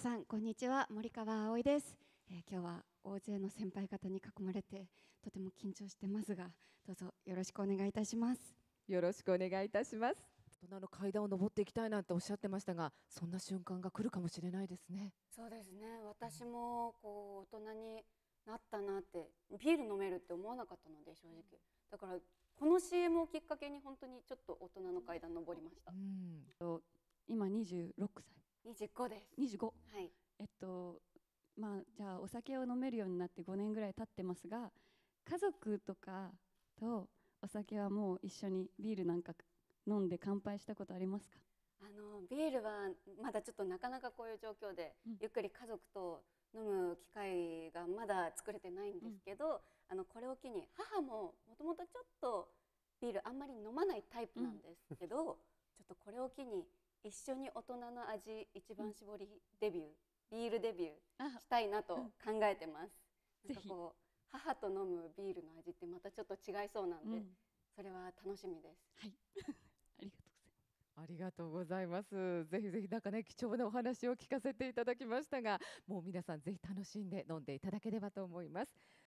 さんこんにちは森川葵です、えー、今日は大勢の先輩方に囲まれてとても緊張してますがどうぞよろしくお願いいたしますよろしくお願いいたします大人の階段を登っていきたいなんておっしゃってましたがそんな瞬間が来るかもしれないですねそうですね私もこう大人になったなってビール飲めるって思わなかったので正直だからこの CM をきっかけに本当にちょっと大人の階段登りました、うん、今26歳実行です25、はい、えっとまあじゃあお酒を飲めるようになって5年ぐらい経ってますが家族とかとお酒はもう一緒にビールなんか飲んで乾杯したことありますかあのビールはまだちょっとなかなかこういう状況で、うん、ゆっくり家族と飲む機会がまだ作れてないんですけど、うん、あのこれを機に母ももともとちょっとビールあんまり飲まないタイプなんですけど、うん、ちょっとこれを機に一緒に大人の味一番搾りデビュー、ビールデビューしたいなと考えてます。うん、母と飲むビールの味ってまたちょっと違いそうなんで、うん、それは楽しみです。はい、ありがとうございます。ありがとうございます。ぜひぜひなんかね貴重なお話を聞かせていただきましたが、もう皆さんぜひ楽しんで飲んでいただければと思います。